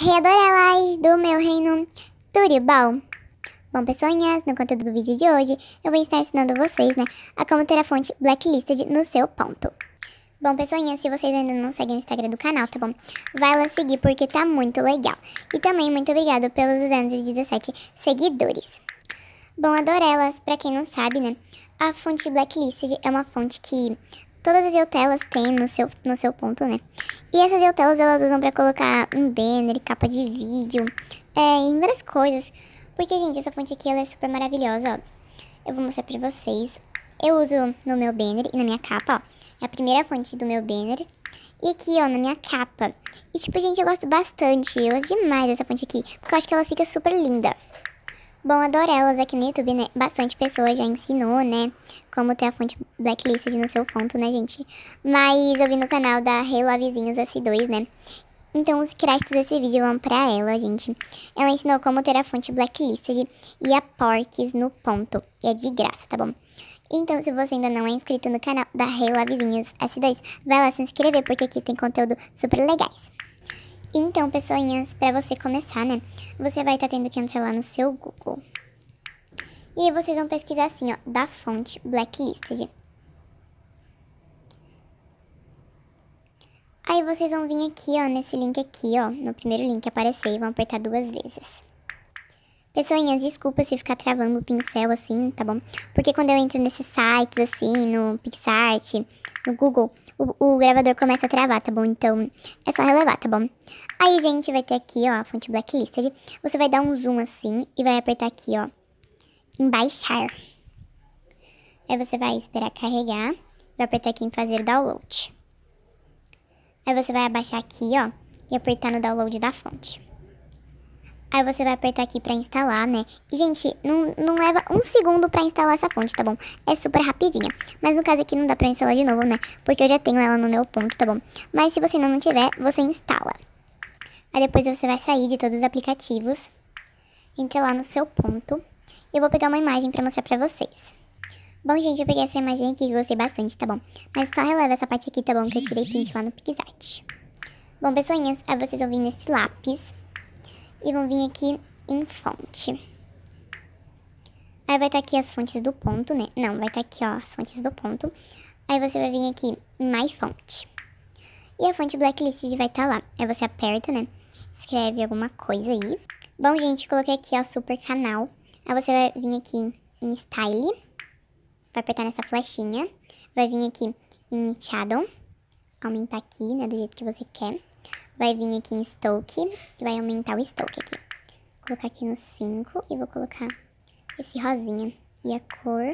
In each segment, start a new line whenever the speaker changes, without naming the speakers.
Adorelas do meu reino, tudo bom? Bom, pessoinhas, no conteúdo do vídeo de hoje, eu vou estar ensinando vocês, né, a como ter a fonte blacklisted no seu ponto. Bom, pessoinhas, se vocês ainda não seguem o Instagram do canal, tá bom? Vai lá seguir porque tá muito legal. E também muito obrigado pelos 217 seguidores. Bom, adorelas, pra quem não sabe, né, a fonte blacklisted é uma fonte que Todas as eutelas têm no seu, no seu ponto, né? E essas eutelas elas usam pra colocar um banner, capa de vídeo, é, em várias coisas. Porque, gente, essa fonte aqui ela é super maravilhosa, ó. Eu vou mostrar pra vocês. Eu uso no meu banner e na minha capa, ó. É a primeira fonte do meu banner. E aqui, ó, na minha capa. E, tipo, gente, eu gosto bastante. Eu gosto demais dessa fonte aqui. Porque eu acho que ela fica super linda. Bom, adoro elas aqui no YouTube, né? Bastante pessoa já ensinou, né? Como ter a fonte blacklisted no seu ponto né, gente? Mas eu vi no canal da Relavizinhos S2, né? Então, os créditos desse vídeo vão pra ela, gente. Ela ensinou como ter a fonte blacklisted e a porques no ponto. E é de graça, tá bom? Então, se você ainda não é inscrito no canal da Relavizinhos S2, vai lá se inscrever, porque aqui tem conteúdo super legais. Então, pessoinhas, para você começar, né, você vai estar tá tendo que entrar lá no seu Google. E aí vocês vão pesquisar assim, ó, da fonte Blacklisted. Aí vocês vão vir aqui, ó, nesse link aqui, ó, no primeiro link que aparecer e vão apertar duas vezes. Pessoinhas, desculpa se ficar travando o pincel assim, tá bom? Porque quando eu entro nesses sites assim, no PixArt, no Google, o, o, gravador começa a travar, tá bom? Então, é só relevar, tá bom? Aí, gente, vai ter aqui, ó, a fonte blacklisted. Você vai dar um zoom assim e vai apertar aqui, ó, em baixar. Aí você vai esperar carregar, vai apertar aqui em fazer download. Aí você vai abaixar aqui, ó, e apertar no download da fonte. Aí você vai apertar aqui pra instalar, né? E, gente, não, não leva um segundo pra instalar essa fonte, tá bom? É super rapidinha. Mas no caso aqui não dá pra instalar de novo, né? Porque eu já tenho ela no meu ponto, tá bom? Mas se você não tiver, você instala. Aí depois você vai sair de todos os aplicativos. Entre lá no seu ponto. E eu vou pegar uma imagem pra mostrar pra vocês. Bom, gente, eu peguei essa imagem aqui e gostei bastante, tá bom? Mas só releva essa parte aqui, tá bom? Que eu tirei print lá no PixArt. Bom, pessoinhas, aí vocês vão vir nesse lápis e vão vir aqui em fonte. Aí vai estar tá aqui as fontes do ponto, né? Não, vai estar tá aqui, ó, as fontes do ponto. Aí você vai vir aqui em My Fonte. E a fonte Blacklisted vai estar tá lá. Aí você aperta, né? Escreve alguma coisa aí. Bom, gente, coloquei aqui, ó, Super Canal. Aí você vai vir aqui em Style. Vai apertar nessa flechinha. Vai vir aqui em Shadow. Aumentar aqui, né, do jeito que você quer vai vir aqui em Stoke, e vai aumentar o Stoke aqui. Vou colocar aqui no 5 e vou colocar esse rosinha. E a cor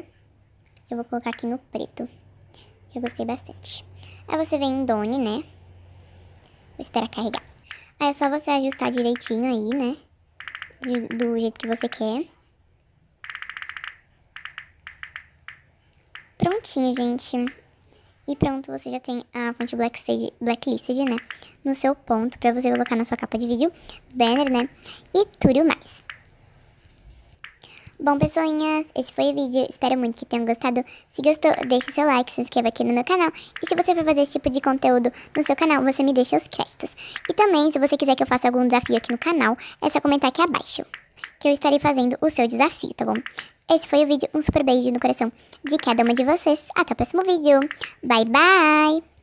eu vou colocar aqui no preto. Eu gostei bastante. Aí você vem em Done, né? Vou esperar carregar. Aí é só você ajustar direitinho aí, né? do jeito que você quer. Prontinho, gente. E pronto, você já tem a fonte blacklisted, blacklisted né? No seu ponto para você colocar na sua capa de vídeo, banner, né? E tudo mais. Bom, pessoinhas, esse foi o vídeo. Espero muito que tenham gostado. Se gostou, deixe seu like, se inscreva aqui no meu canal. E se você for fazer esse tipo de conteúdo no seu canal, você me deixa os créditos. E também, se você quiser que eu faça algum desafio aqui no canal, é só comentar aqui abaixo. Que eu estarei fazendo o seu desafio, tá bom? Esse foi o vídeo. Um super beijo no coração de cada uma de vocês. Até o próximo vídeo. Bye, bye!